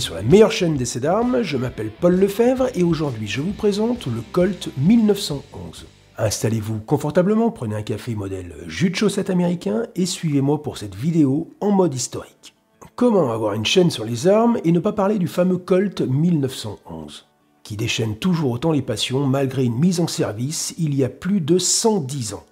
sur la meilleure chaîne d'essais d'armes, je m'appelle Paul Lefebvre et aujourd'hui je vous présente le Colt 1911. Installez-vous confortablement, prenez un café modèle jus de chaussette américain et suivez-moi pour cette vidéo en mode historique. Comment avoir une chaîne sur les armes et ne pas parler du fameux Colt 1911 qui déchaîne toujours autant les passions malgré une mise en service il y a plus de 110 ans.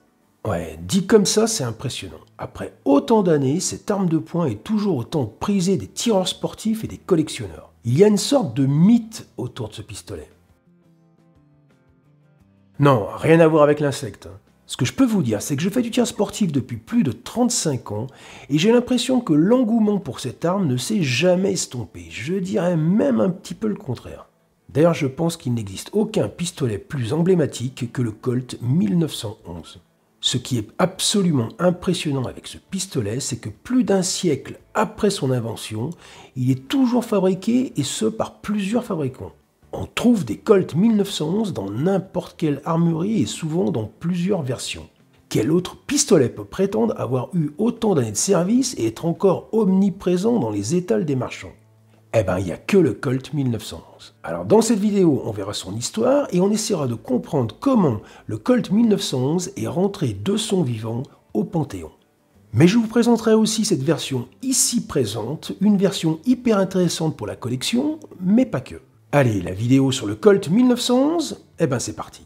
Ouais, dit comme ça, c'est impressionnant. Après autant d'années, cette arme de poing est toujours autant prisée des tireurs sportifs et des collectionneurs. Il y a une sorte de mythe autour de ce pistolet. Non, rien à voir avec l'insecte. Hein. Ce que je peux vous dire, c'est que je fais du tir sportif depuis plus de 35 ans et j'ai l'impression que l'engouement pour cette arme ne s'est jamais estompé. Je dirais même un petit peu le contraire. D'ailleurs, je pense qu'il n'existe aucun pistolet plus emblématique que le Colt 1911. Ce qui est absolument impressionnant avec ce pistolet, c'est que plus d'un siècle après son invention, il est toujours fabriqué et ce par plusieurs fabricants. On trouve des Colt 1911 dans n'importe quelle armurerie et souvent dans plusieurs versions. Quel autre pistolet peut prétendre avoir eu autant d'années de service et être encore omniprésent dans les étals des marchands eh ben, il n'y a que le Colt 1911. Alors, dans cette vidéo, on verra son histoire et on essaiera de comprendre comment le Colt 1911 est rentré de son vivant au Panthéon. Mais je vous présenterai aussi cette version ici présente, une version hyper intéressante pour la collection, mais pas que. Allez, la vidéo sur le Colt 1911, eh ben c'est parti.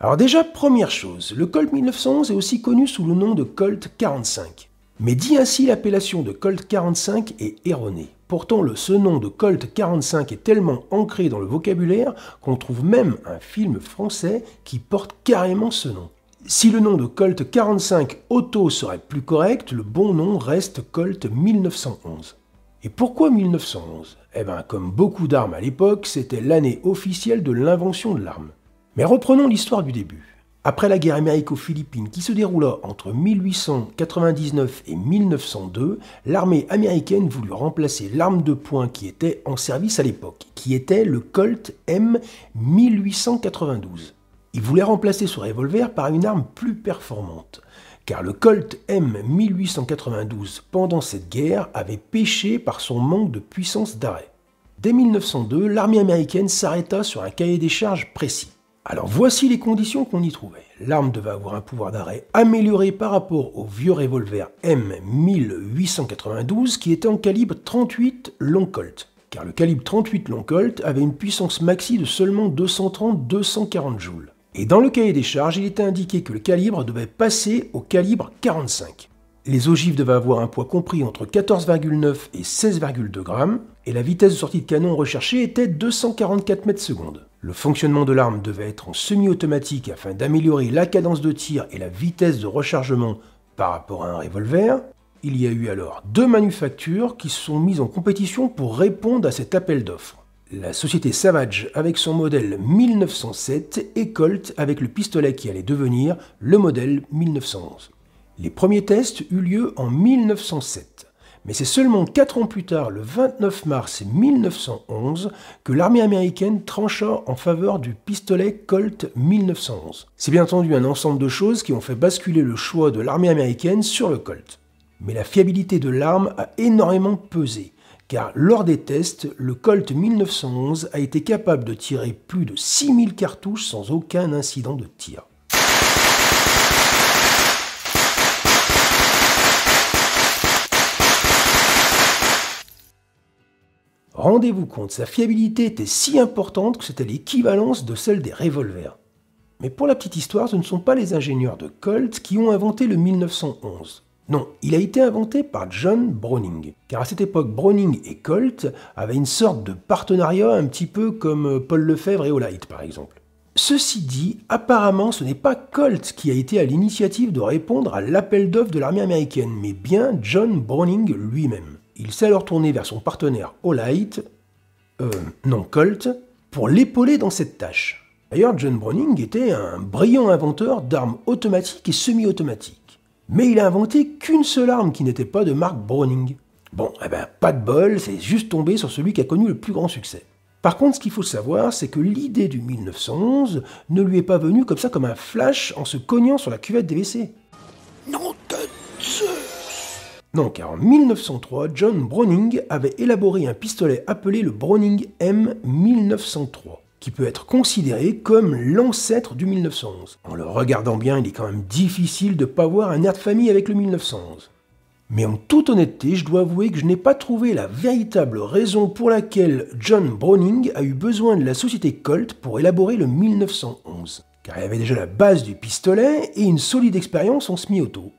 Alors déjà, première chose, le Colt 1911 est aussi connu sous le nom de Colt 45. Mais dit ainsi, l'appellation de Colt 45 est erronée. Pourtant, le, ce nom de Colt 45 est tellement ancré dans le vocabulaire qu'on trouve même un film français qui porte carrément ce nom. Si le nom de Colt 45 Auto serait plus correct, le bon nom reste Colt 1911. Et pourquoi 1911 Eh bien, comme beaucoup d'armes à l'époque, c'était l'année officielle de l'invention de l'arme. Mais reprenons l'histoire du début. Après la guerre américo-philippine qui se déroula entre 1899 et 1902, l'armée américaine voulut remplacer l'arme de poing qui était en service à l'époque, qui était le Colt M 1892. Il voulait remplacer ce revolver par une arme plus performante, car le Colt M 1892 pendant cette guerre avait péché par son manque de puissance d'arrêt. Dès 1902, l'armée américaine s'arrêta sur un cahier des charges précis. Alors voici les conditions qu'on y trouvait. L'arme devait avoir un pouvoir d'arrêt amélioré par rapport au vieux revolver M1892 qui était en calibre 38 long colt. Car le calibre 38 long colt avait une puissance maxi de seulement 230-240 joules. Et dans le cahier des charges, il était indiqué que le calibre devait passer au calibre 45. Les ogives devaient avoir un poids compris entre 14,9 et 16,2 grammes, et la vitesse de sortie de canon recherchée était 244 mètres secondes. Le fonctionnement de l'arme devait être en semi-automatique afin d'améliorer la cadence de tir et la vitesse de rechargement par rapport à un revolver. Il y a eu alors deux manufactures qui se sont mises en compétition pour répondre à cet appel d'offres. La société Savage avec son modèle 1907 et Colt avec le pistolet qui allait devenir le modèle 1911. Les premiers tests eurent lieu en 1907. Mais c'est seulement 4 ans plus tard, le 29 mars 1911, que l'armée américaine trancha en faveur du pistolet Colt 1911. C'est bien entendu un ensemble de choses qui ont fait basculer le choix de l'armée américaine sur le Colt. Mais la fiabilité de l'arme a énormément pesé, car lors des tests, le Colt 1911 a été capable de tirer plus de 6000 cartouches sans aucun incident de tir. Rendez-vous compte, sa fiabilité était si importante que c'était l'équivalence de celle des revolvers. Mais pour la petite histoire, ce ne sont pas les ingénieurs de Colt qui ont inventé le 1911. Non, il a été inventé par John Browning, car à cette époque, Browning et Colt avaient une sorte de partenariat un petit peu comme euh, Paul Lefebvre et Olight par exemple. Ceci dit, apparemment ce n'est pas Colt qui a été à l'initiative de répondre à l'appel d'offres de l'armée américaine, mais bien John Browning lui-même. Il s'est alors tourné vers son partenaire Olight, euh, non Colt, pour l'épauler dans cette tâche. D'ailleurs, John Browning était un brillant inventeur d'armes automatiques et semi-automatiques. Mais il a inventé qu'une seule arme qui n'était pas de marque Browning. Bon, eh ben, pas de bol, c'est juste tombé sur celui qui a connu le plus grand succès. Par contre, ce qu'il faut savoir, c'est que l'idée du 1911 ne lui est pas venue comme ça, comme un flash, en se cognant sur la cuvette des WC. Non, de non, car en 1903, John Browning avait élaboré un pistolet appelé le Browning M1903, qui peut être considéré comme l'ancêtre du 1911. En le regardant bien, il est quand même difficile de ne pas voir un air de famille avec le 1911. Mais en toute honnêteté, je dois avouer que je n'ai pas trouvé la véritable raison pour laquelle John Browning a eu besoin de la société Colt pour élaborer le 1911. Car il avait déjà la base du pistolet et une solide expérience en semi-auto.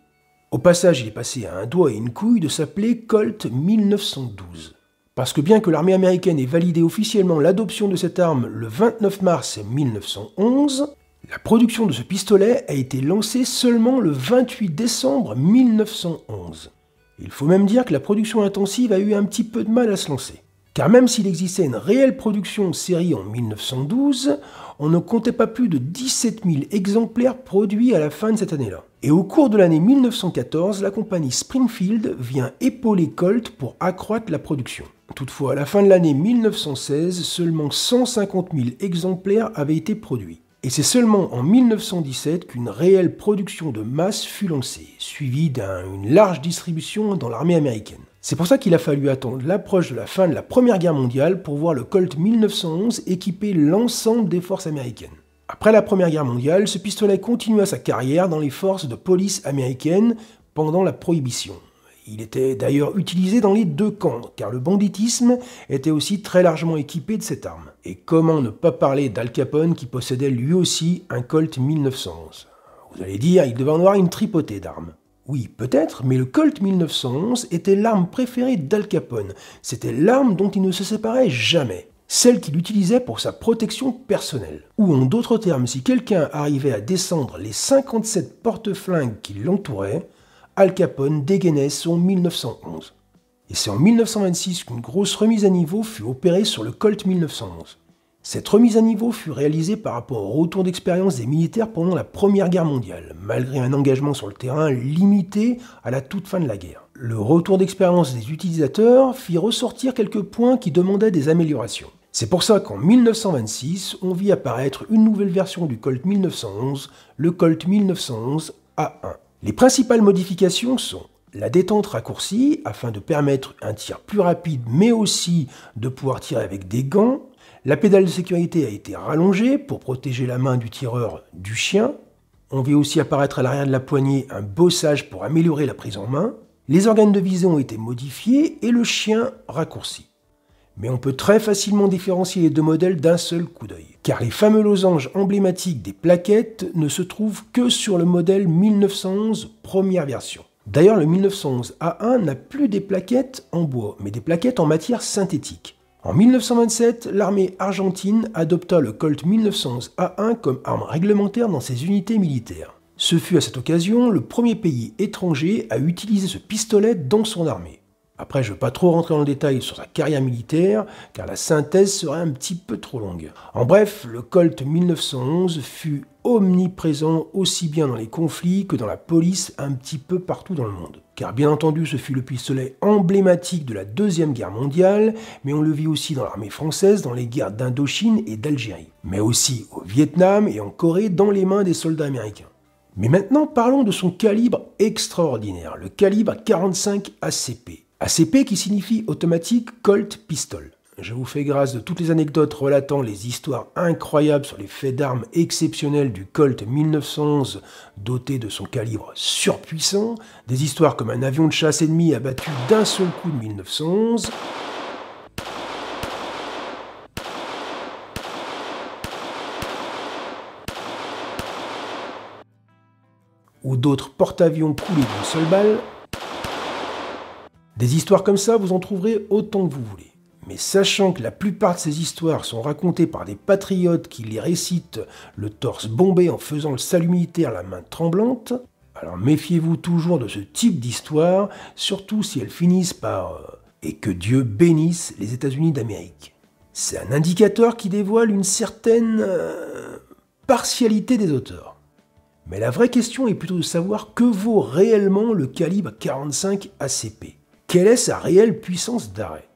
Au passage, il est passé à un doigt et une couille de s'appeler Colt 1912. Parce que bien que l'armée américaine ait validé officiellement l'adoption de cette arme le 29 mars 1911, la production de ce pistolet a été lancée seulement le 28 décembre 1911. Il faut même dire que la production intensive a eu un petit peu de mal à se lancer. Car même s'il existait une réelle production série en 1912, on ne comptait pas plus de 17 000 exemplaires produits à la fin de cette année-là. Et au cours de l'année 1914, la compagnie Springfield vient épauler Colt pour accroître la production. Toutefois, à la fin de l'année 1916, seulement 150 000 exemplaires avaient été produits. Et c'est seulement en 1917 qu'une réelle production de masse fut lancée, suivie d'une large distribution dans l'armée américaine. C'est pour ça qu'il a fallu attendre l'approche de la fin de la Première Guerre mondiale pour voir le Colt 1911 équiper l'ensemble des forces américaines. Après la Première Guerre mondiale, ce pistolet continua sa carrière dans les forces de police américaines pendant la Prohibition. Il était d'ailleurs utilisé dans les deux camps, car le banditisme était aussi très largement équipé de cette arme. Et comment ne pas parler d'Al Capone qui possédait lui aussi un Colt 1911 Vous allez dire, il devait en avoir une tripotée d'armes. Oui, peut-être, mais le Colt 1911 était l'arme préférée d'Al Capone. C'était l'arme dont il ne se séparait jamais celle qu'il utilisait pour sa protection personnelle. Ou en d'autres termes, si quelqu'un arrivait à descendre les 57 porte-flingues qui l'entouraient, Al Capone dégainait son 1911. Et c'est en 1926 qu'une grosse remise à niveau fut opérée sur le Colt 1911. Cette remise à niveau fut réalisée par rapport au retour d'expérience des militaires pendant la Première Guerre mondiale, malgré un engagement sur le terrain limité à la toute fin de la guerre. Le retour d'expérience des utilisateurs fit ressortir quelques points qui demandaient des améliorations. C'est pour ça qu'en 1926, on vit apparaître une nouvelle version du Colt 1911, le Colt 1911 A1. Les principales modifications sont la détente raccourcie afin de permettre un tir plus rapide mais aussi de pouvoir tirer avec des gants, la pédale de sécurité a été rallongée pour protéger la main du tireur du chien. On vit aussi apparaître à l'arrière de la poignée un bossage pour améliorer la prise en main. Les organes de visée ont été modifiés et le chien raccourci. Mais on peut très facilement différencier les deux modèles d'un seul coup d'œil, car les fameux losanges emblématiques des plaquettes ne se trouvent que sur le modèle 1911 première version. D'ailleurs, le 1911 A1 n'a plus des plaquettes en bois, mais des plaquettes en matière synthétique. En 1927, l'armée argentine adopta le Colt 1911 A1 comme arme réglementaire dans ses unités militaires. Ce fut à cette occasion le premier pays étranger à utiliser ce pistolet dans son armée. Après, je ne veux pas trop rentrer dans le détail sur sa carrière militaire, car la synthèse serait un petit peu trop longue. En bref, le Colt 1911 fut omniprésent aussi bien dans les conflits que dans la police un petit peu partout dans le monde. Car bien entendu, ce fut le pistolet emblématique de la Deuxième Guerre mondiale, mais on le vit aussi dans l'armée française, dans les guerres d'Indochine et d'Algérie, mais aussi au Vietnam et en Corée dans les mains des soldats américains. Mais maintenant, parlons de son calibre extraordinaire, le calibre 45 ACP. ACP qui signifie Automatique Colt Pistol. Je vous fais grâce de toutes les anecdotes relatant les histoires incroyables sur les faits d'armes exceptionnels du Colt 1911 doté de son calibre surpuissant, des histoires comme un avion de chasse ennemi abattu d'un seul coup de 1911, ou d'autres porte-avions coulés d'une seule balle, des histoires comme ça, vous en trouverez autant que vous voulez. Mais sachant que la plupart de ces histoires sont racontées par des patriotes qui les récitent le torse bombé en faisant le salut militaire la main tremblante, alors méfiez-vous toujours de ce type d'histoire, surtout si elles finissent par euh, et que Dieu bénisse les États-Unis d'Amérique. C'est un indicateur qui dévoile une certaine euh, partialité des auteurs. Mais la vraie question est plutôt de savoir que vaut réellement le calibre 45 ACP. Quelle est sa réelle puissance d'arrêt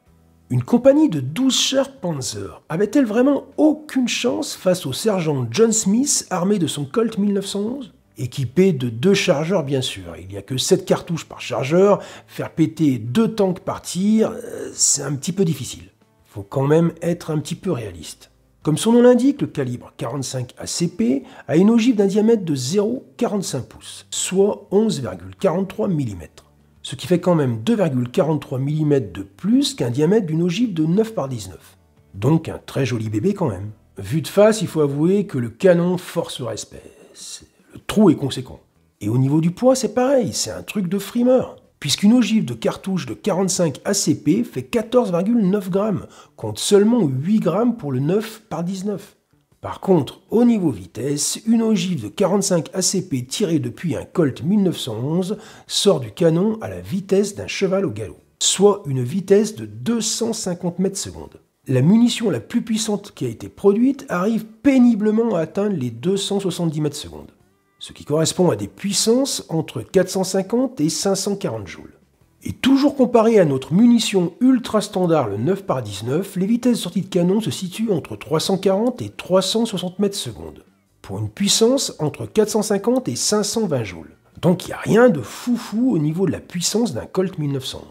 Une compagnie de 12 chars Panzer avait-elle vraiment aucune chance face au sergent John Smith armé de son Colt 1911 Équipé de deux chargeurs bien sûr, il n'y a que 7 cartouches par chargeur, faire péter deux tanks par euh, c'est un petit peu difficile. Faut quand même être un petit peu réaliste. Comme son nom l'indique, le calibre 45 ACP a une ogive d'un diamètre de 0,45 pouces, soit 11,43 mm ce qui fait quand même 2,43 mm de plus qu'un diamètre d'une ogive de 9 par 19. Donc un très joli bébé quand même. Vu de face, il faut avouer que le canon force respect, Le trou est conséquent. Et au niveau du poids, c'est pareil, c'est un truc de frimeur. Puisqu'une ogive de cartouche de 45 ACP fait 14,9 grammes, compte seulement 8 grammes pour le 9 par 19. Par contre, au niveau vitesse, une ogive de 45 ACP tirée depuis un Colt 1911 sort du canon à la vitesse d'un cheval au galop, soit une vitesse de 250 mètres secondes. La munition la plus puissante qui a été produite arrive péniblement à atteindre les 270 mètres secondes, ce qui correspond à des puissances entre 450 et 540 joules. Et toujours comparé à notre munition ultra standard le 9x19, les vitesses de sortie de canon se situent entre 340 et 360 mètres secondes, pour une puissance entre 450 et 520 joules. Donc il n'y a rien de foufou au niveau de la puissance d'un Colt 1911.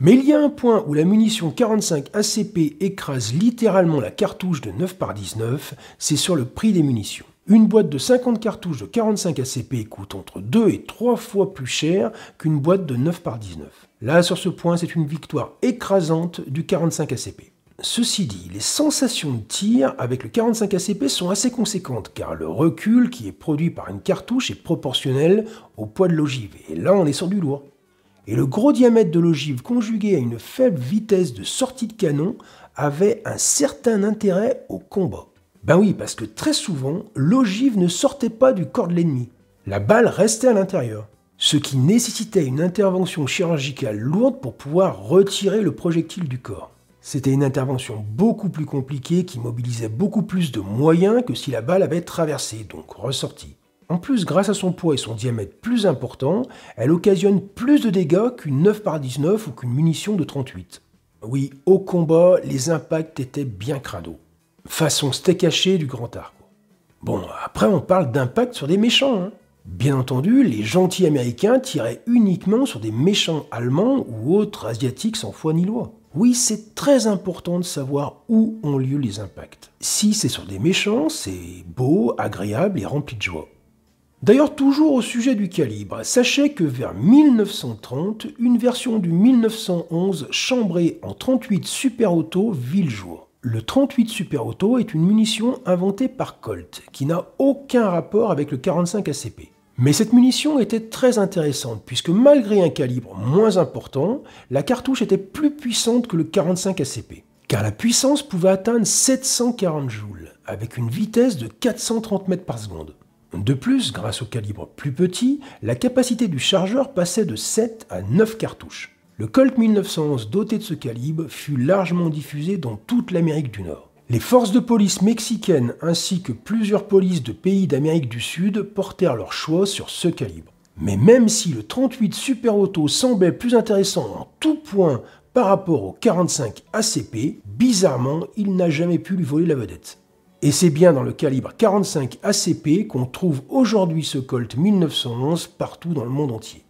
Mais il y a un point où la munition 45 ACP écrase littéralement la cartouche de 9x19, c'est sur le prix des munitions. Une boîte de 50 cartouches de 45 ACP coûte entre 2 et 3 fois plus cher qu'une boîte de 9x19. Là, sur ce point, c'est une victoire écrasante du 45 ACP. Ceci dit, les sensations de tir avec le 45 ACP sont assez conséquentes car le recul qui est produit par une cartouche est proportionnel au poids de l'ogive et là on est sur du lourd. Et le gros diamètre de l'ogive conjugué à une faible vitesse de sortie de canon avait un certain intérêt au combat. Ben oui, parce que très souvent, l'ogive ne sortait pas du corps de l'ennemi. La balle restait à l'intérieur ce qui nécessitait une intervention chirurgicale lourde pour pouvoir retirer le projectile du corps. C'était une intervention beaucoup plus compliquée qui mobilisait beaucoup plus de moyens que si la balle avait traversé, donc ressorti. En plus, grâce à son poids et son diamètre plus important, elle occasionne plus de dégâts qu'une 9 par 19 ou qu'une munition de 38. Oui, au combat, les impacts étaient bien crado. Façon steak haché du grand arc. Bon, après on parle d'impact sur des méchants. Hein. Bien entendu, les gentils américains tiraient uniquement sur des méchants allemands ou autres asiatiques sans foi ni loi. Oui, c'est très important de savoir où ont lieu les impacts. Si c'est sur des méchants, c'est beau, agréable et rempli de joie. D'ailleurs, toujours au sujet du calibre, sachez que vers 1930, une version du 1911 chambrée en 38 Super Auto vit le jour. Le 38 Super Auto est une munition inventée par Colt, qui n'a aucun rapport avec le 45 ACP. Mais cette munition était très intéressante puisque malgré un calibre moins important, la cartouche était plus puissante que le 45 ACP. Car la puissance pouvait atteindre 740 joules avec une vitesse de 430 mètres par seconde. De plus, grâce au calibre plus petit, la capacité du chargeur passait de 7 à 9 cartouches. Le Colt 1911 doté de ce calibre fut largement diffusé dans toute l'Amérique du Nord. Les forces de police mexicaines ainsi que plusieurs polices de pays d'Amérique du Sud portèrent leur choix sur ce calibre. Mais même si le 38 Super Auto semblait plus intéressant en tout point par rapport au 45 ACP, bizarrement, il n'a jamais pu lui voler la vedette. Et c'est bien dans le calibre 45 ACP qu'on trouve aujourd'hui ce Colt 1911 partout dans le monde entier.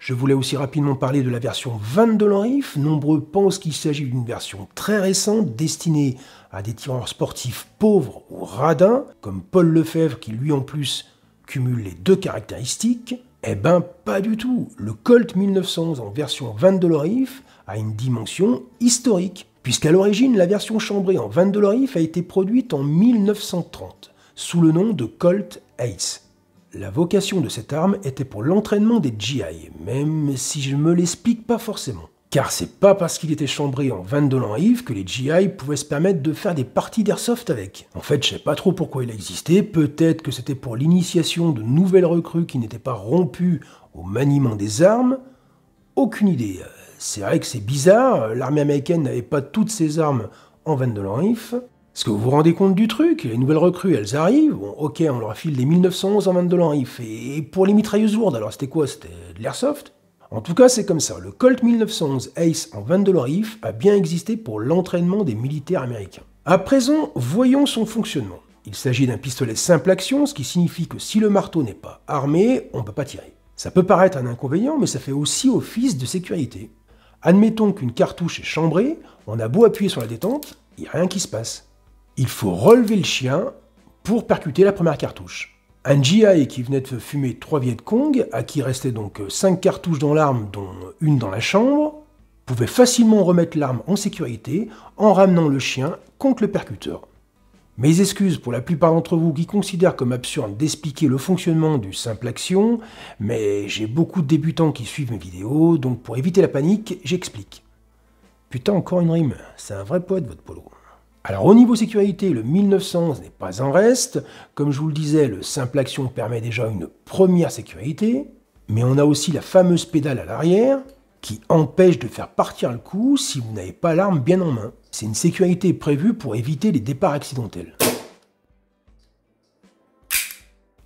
Je voulais aussi rapidement parler de la version 20 de Nombreux pensent qu'il s'agit d'une version très récente destinée à des tireurs sportifs pauvres ou radins, comme Paul Lefebvre qui lui en plus cumule les deux caractéristiques, eh ben pas du tout. Le Colt 1911 en version 22 Lorif a une dimension historique, puisqu'à l'origine la version chambrée en 22 Lorif a été produite en 1930 sous le nom de Colt Ace. La vocation de cette arme était pour l'entraînement des GI, même si je ne me l'explique pas forcément. Car c'est pas parce qu'il était chambré en 22 ans Yves que les GI pouvaient se permettre de faire des parties d'airsoft avec. En fait, je sais pas trop pourquoi il existait, peut-être que c'était pour l'initiation de nouvelles recrues qui n'étaient pas rompues au maniement des armes. Aucune idée. C'est vrai que c'est bizarre, l'armée américaine n'avait pas toutes ses armes en 22 ans Yves. Est-ce que vous vous rendez compte du truc Les nouvelles recrues, elles arrivent. Bon, ok, on leur file des 1911 en 22 ans Et pour les mitrailleuses lourdes, alors c'était quoi C'était de l'airsoft en tout cas, c'est comme ça. Le Colt 1911 Ace en 22 if a bien existé pour l'entraînement des militaires américains. À présent, voyons son fonctionnement. Il s'agit d'un pistolet simple action, ce qui signifie que si le marteau n'est pas armé, on ne peut pas tirer. Ça peut paraître un inconvénient, mais ça fait aussi office de sécurité. Admettons qu'une cartouche est chambrée, on a beau appuyer sur la détente, il n'y a rien qui se passe. Il faut relever le chien pour percuter la première cartouche. Un GI qui venait de fumer trois Viet Cong, à qui restait donc euh, cinq cartouches dans l'arme, dont une dans la chambre, pouvait facilement remettre l'arme en sécurité en ramenant le chien contre le percuteur. Mes excuses pour la plupart d'entre vous qui considèrent comme absurde d'expliquer le fonctionnement du simple action, mais j'ai beaucoup de débutants qui suivent mes vidéos, donc pour éviter la panique, j'explique. Putain, encore une rime, c'est un vrai poète votre polo. Alors au niveau sécurité, le 1900 n'est pas en reste. Comme je vous le disais, le simple action permet déjà une première sécurité, mais on a aussi la fameuse pédale à l'arrière qui empêche de faire partir le coup si vous n'avez pas l'arme bien en main. C'est une sécurité prévue pour éviter les départs accidentels.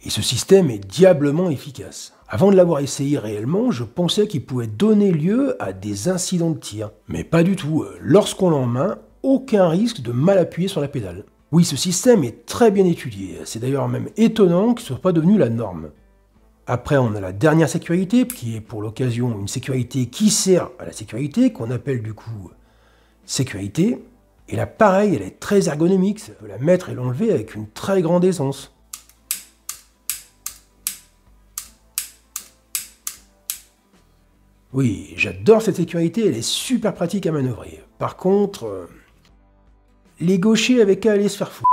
Et ce système est diablement efficace. Avant de l'avoir essayé réellement, je pensais qu'il pouvait donner lieu à des incidents de tir. Mais pas du tout. Lorsqu'on l'a en main, aucun risque de mal appuyer sur la pédale. Oui, ce système est très bien étudié, c'est d'ailleurs même étonnant qu'il ne soit pas devenu la norme. Après, on a la dernière sécurité, qui est pour l'occasion une sécurité qui sert à la sécurité, qu'on appelle du coup sécurité. Et là, pareil, elle est très ergonomique, ça peut la mettre et l'enlever avec une très grande aisance. Oui, j'adore cette sécurité, elle est super pratique à manœuvrer. Par contre, euh, les gauchers avec qu'à aller se faire foutre.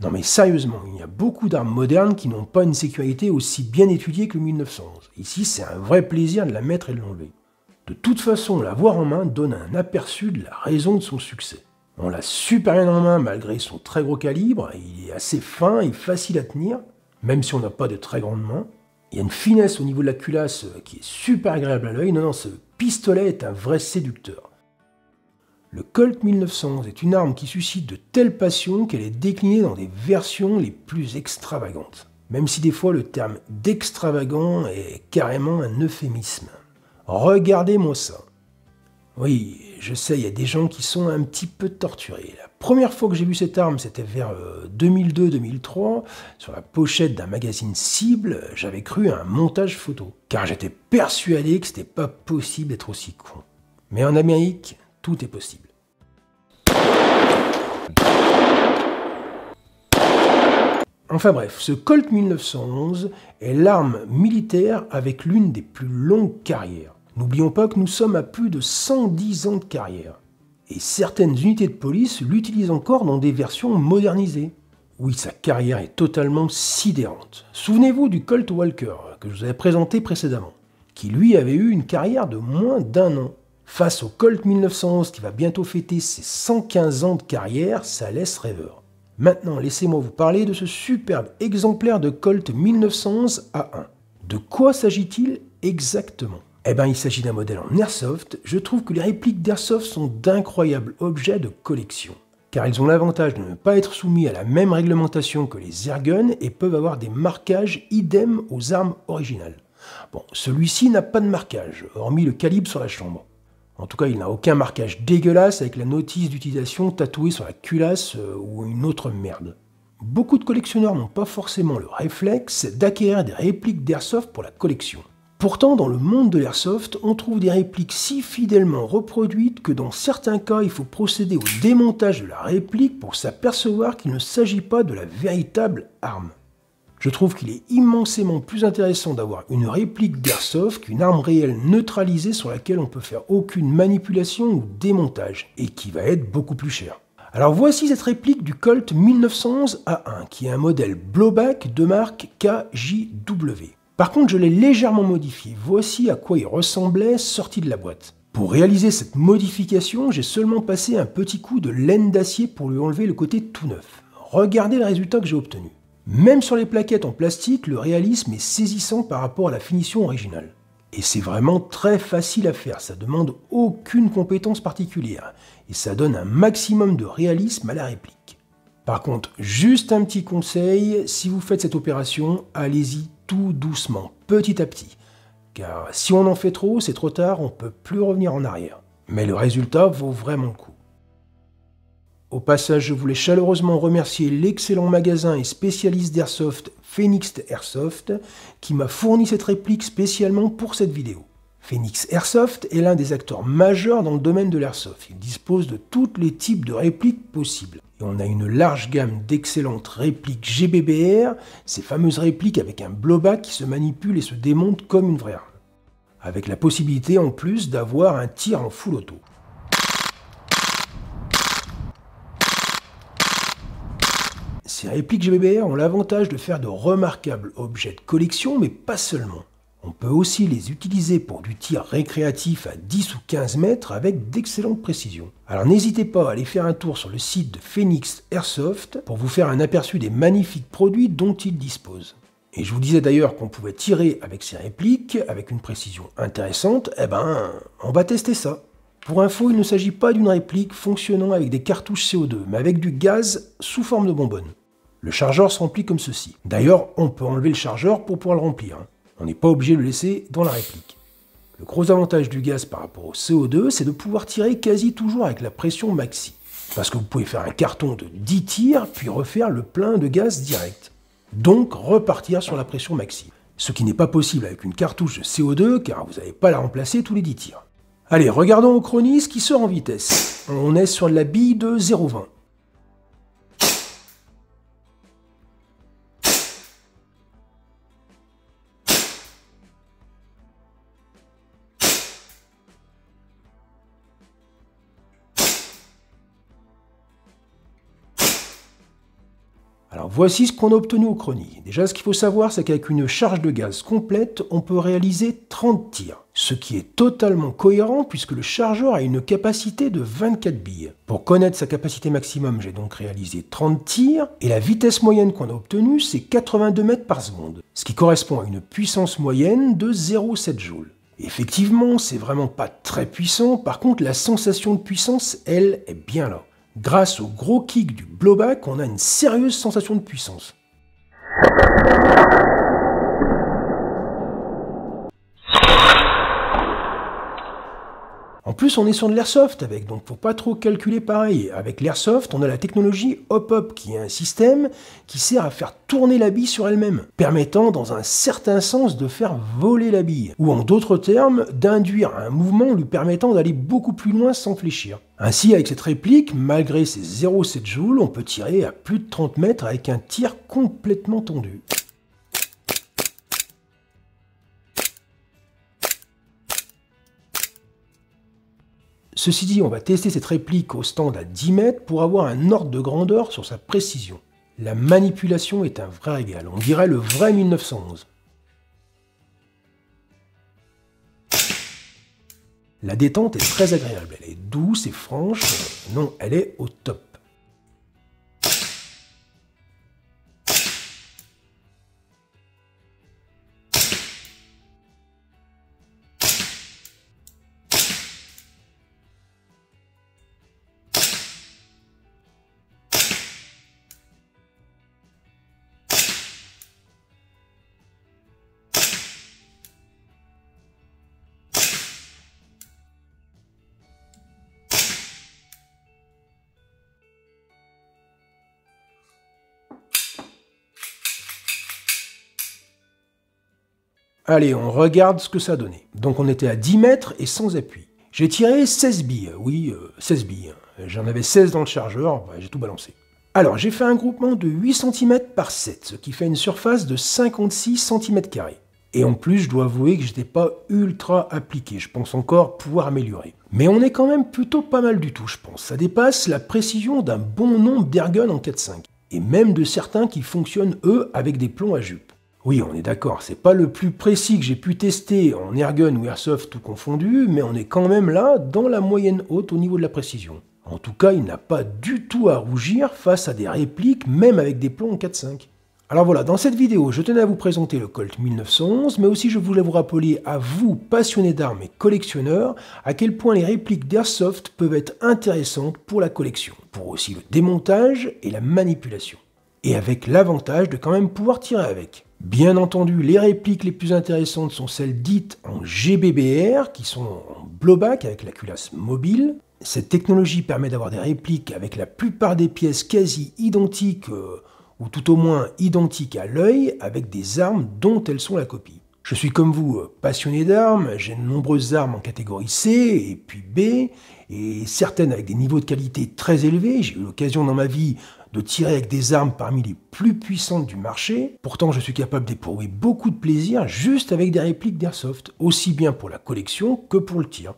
Non mais sérieusement, il y a beaucoup d'armes modernes qui n'ont pas une sécurité aussi bien étudiée que le 1911. Ici, c'est un vrai plaisir de la mettre et de l'enlever. De toute façon, la voir en main donne un aperçu de la raison de son succès. On l'a super bien en main malgré son très gros calibre, il est assez fin et facile à tenir, même si on n'a pas de très grandes mains. Il y a une finesse au niveau de la culasse qui est super agréable à l'œil. Non, non, ce pistolet est un vrai séducteur. Le Colt 1911 est une arme qui suscite de telles passions qu'elle est déclinée dans des versions les plus extravagantes. Même si des fois le terme d'extravagant est carrément un euphémisme. Regardez-moi ça. Oui, je sais, il y a des gens qui sont un petit peu torturés. La première fois que j'ai vu cette arme, c'était vers 2002-2003, euh, sur la pochette d'un magazine cible, j'avais cru à un montage photo, car j'étais persuadé que c'était pas possible d'être aussi con. Mais en Amérique, tout est possible. Enfin bref, ce Colt 1911 est l'arme militaire avec l'une des plus longues carrières. N'oublions pas que nous sommes à plus de 110 ans de carrière. Et certaines unités de police l'utilisent encore dans des versions modernisées. Oui, sa carrière est totalement sidérante. Souvenez-vous du Colt Walker que je vous avais présenté précédemment, qui lui avait eu une carrière de moins d'un an. Face au Colt 1911 qui va bientôt fêter ses 115 ans de carrière, ça laisse rêveur. Maintenant, laissez-moi vous parler de ce superbe exemplaire de Colt 1911 A1. De quoi s'agit-il exactement Eh bien, il s'agit d'un modèle en airsoft. Je trouve que les répliques d'airsoft sont d'incroyables objets de collection car ils ont l'avantage de ne pas être soumis à la même réglementation que les airguns et peuvent avoir des marquages idem aux armes originales. Bon, celui-ci n'a pas de marquage, hormis le calibre sur la chambre. En tout cas, il n'a aucun marquage dégueulasse avec la notice d'utilisation tatouée sur la culasse euh, ou une autre merde. Beaucoup de collectionneurs n'ont pas forcément le réflexe d'acquérir des répliques d'airsoft pour la collection. Pourtant, dans le monde de l'airsoft, on trouve des répliques si fidèlement reproduites que dans certains cas, il faut procéder au démontage de la réplique pour s'apercevoir qu'il ne s'agit pas de la véritable arme. Je trouve qu'il est immensément plus intéressant d'avoir une réplique d'airsoft qu'une arme réelle neutralisée sur laquelle on peut faire aucune manipulation ou démontage, et qui va être beaucoup plus chère. Alors voici cette réplique du Colt 1911 A1, qui est un modèle blowback de marque KJW. Par contre, je l'ai légèrement modifié. Voici à quoi il ressemblait sorti de la boîte. Pour réaliser cette modification, j'ai seulement passé un petit coup de laine d'acier pour lui enlever le côté tout neuf. Regardez le résultat que j'ai obtenu. Même sur les plaquettes en plastique, le réalisme est saisissant par rapport à la finition originale. Et c'est vraiment très facile à faire, ça demande aucune compétence particulière, et ça donne un maximum de réalisme à la réplique. Par contre, juste un petit conseil, si vous faites cette opération, allez-y tout doucement, petit à petit, car si on en fait trop, c'est trop tard, on ne peut plus revenir en arrière. Mais le résultat vaut vraiment le coup. Au passage, je voulais chaleureusement remercier l'excellent magasin et spécialiste d'airsoft Phoenix Airsoft qui m'a fourni cette réplique spécialement pour cette vidéo. Phoenix Airsoft est l'un des acteurs majeurs dans le domaine de l'airsoft. Il dispose de tous les types de répliques possibles. Et on a une large gamme d'excellentes répliques GBBR, ces fameuses répliques avec un blowback qui se manipule et se démonte comme une vraie arme. Avec la possibilité en plus d'avoir un tir en full auto. Ces répliques GBBR ont l'avantage de faire de remarquables objets de collection, mais pas seulement. On peut aussi les utiliser pour du tir récréatif à 10 ou 15 mètres avec d'excellentes précisions. Alors n'hésitez pas à aller faire un tour sur le site de Phoenix Airsoft pour vous faire un aperçu des magnifiques produits dont ils disposent. Et je vous disais d'ailleurs qu'on pouvait tirer avec ces répliques, avec une précision intéressante, eh ben, on va tester ça. Pour info, il ne s'agit pas d'une réplique fonctionnant avec des cartouches CO2, mais avec du gaz sous forme de bonbonne. Le chargeur se remplit comme ceci. D'ailleurs, on peut enlever le chargeur pour pouvoir le remplir. Hein. On n'est pas obligé de le laisser dans la réplique. Le gros avantage du gaz par rapport au CO2, c'est de pouvoir tirer quasi toujours avec la pression maxi. Parce que vous pouvez faire un carton de 10 tirs, puis refaire le plein de gaz direct. Donc repartir sur la pression maxi. Ce qui n'est pas possible avec une cartouche de CO2, car vous n'allez pas la remplacer tous les 10 tirs. Allez, regardons au Chronis qui sort en vitesse. On est sur la bille de 0,20. voici ce qu'on a obtenu au chrony. Déjà, ce qu'il faut savoir, c'est qu'avec une charge de gaz complète, on peut réaliser 30 tirs. Ce qui est totalement cohérent puisque le chargeur a une capacité de 24 billes. Pour connaître sa capacité maximum, j'ai donc réalisé 30 tirs, et la vitesse moyenne qu'on a obtenue, c'est 82 mètres par seconde, ce qui correspond à une puissance moyenne de 0,7 joules. Effectivement, c'est vraiment pas très puissant, par contre la sensation de puissance, elle, est bien là. Grâce au gros kick du blowback, on a une sérieuse sensation de puissance. En plus, on est sur de l'airsoft avec, donc faut pas trop calculer pareil. Avec l'airsoft, on a la technologie hop-hop, qui est un système qui sert à faire tourner la bille sur elle-même, permettant dans un certain sens de faire voler la bille, ou en d'autres termes, d'induire un mouvement lui permettant d'aller beaucoup plus loin sans fléchir. Ainsi, avec cette réplique, malgré ses 0,7 joules, on peut tirer à plus de 30 mètres avec un tir complètement tendu. Ceci dit, on va tester cette réplique au stand à 10 mètres pour avoir un ordre de grandeur sur sa précision. La manipulation est un vrai régal, on dirait le vrai 1911. La détente est très agréable, elle est douce et franche, non, elle est au top. Allez, on regarde ce que ça donnait. Donc on était à 10 mètres et sans appui. J'ai tiré 16 billes, oui, 16 euh, billes. Hein. J'en avais 16 dans le chargeur, j'ai tout balancé. Alors j'ai fait un groupement de 8 cm par 7, ce qui fait une surface de 56 cm. Et en plus, je dois avouer que n'étais pas ultra appliqué, je pense encore pouvoir améliorer. Mais on est quand même plutôt pas mal du tout, je pense. Ça dépasse la précision d'un bon nombre d'erguns en 4-5, et même de certains qui fonctionnent eux avec des plombs à jupe. Oui, on est d'accord, c'est pas le plus précis que j'ai pu tester en Ergun ou Airsoft tout confondu, mais on est quand même là dans la moyenne haute au niveau de la précision. En tout cas, il n'a pas du tout à rougir face à des répliques, même avec des plombs en 4-5. Alors voilà, dans cette vidéo, je tenais à vous présenter le Colt 1911, mais aussi je voulais vous rappeler à vous, passionnés d'armes et collectionneurs, à quel point les répliques d'Airsoft peuvent être intéressantes pour la collection, pour aussi le démontage et la manipulation. Et avec l'avantage de quand même pouvoir tirer avec. Bien entendu, les répliques les plus intéressantes sont celles dites en GBBR, qui sont en blowback avec la culasse mobile. Cette technologie permet d'avoir des répliques avec la plupart des pièces quasi identiques, euh, ou tout au moins identiques à l'œil, avec des armes dont elles sont la copie. Je suis comme vous euh, passionné d'armes, j'ai de nombreuses armes en catégorie C et puis B, et certaines avec des niveaux de qualité très élevés. J'ai eu l'occasion dans ma vie de tirer avec des armes parmi les plus puissantes du marché. Pourtant, je suis capable d'éprouver beaucoup de plaisir juste avec des répliques d'airsoft, aussi bien pour la collection que pour le tir.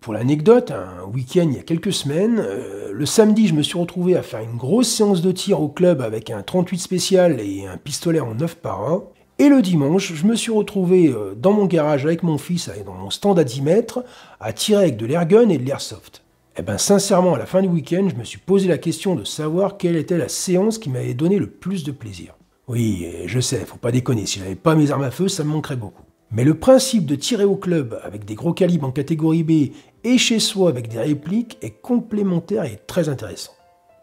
Pour l'anecdote, un week-end il y a quelques semaines, euh, le samedi je me suis retrouvé à faire une grosse séance de tir au club avec un 38 spécial et un pistolet en 9 par 1. Et le dimanche, je me suis retrouvé euh, dans mon garage avec mon fils et dans mon stand à 10 mètres à tirer avec de l'airgun et de l'airsoft. Eh bien sincèrement, à la fin du week-end, je me suis posé la question de savoir quelle était la séance qui m'avait donné le plus de plaisir. Oui, je sais, faut pas déconner, si j'avais pas mes armes à feu, ça me manquerait beaucoup. Mais le principe de tirer au club avec des gros calibres en catégorie B et chez soi avec des répliques est complémentaire et très intéressant.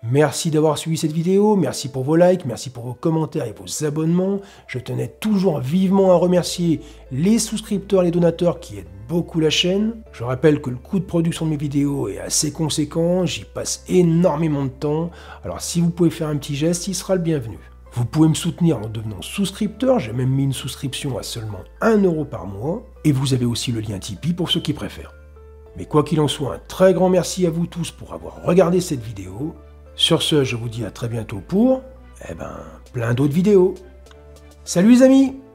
Merci d'avoir suivi cette vidéo, merci pour vos likes, merci pour vos commentaires et vos abonnements. Je tenais toujours vivement à remercier les souscripteurs, et les donateurs qui aident beaucoup la chaîne. Je rappelle que le coût de production de mes vidéos est assez conséquent, j'y passe énormément de temps. Alors si vous pouvez faire un petit geste, il sera le bienvenu. Vous pouvez me soutenir en devenant souscripteur, j'ai même mis une souscription à seulement 1 euro par mois, et vous avez aussi le lien Tipeee pour ceux qui préfèrent. Mais quoi qu'il en soit, un très grand merci à vous tous pour avoir regardé cette vidéo. Sur ce, je vous dis à très bientôt pour, eh ben, plein d'autres vidéos. Salut les amis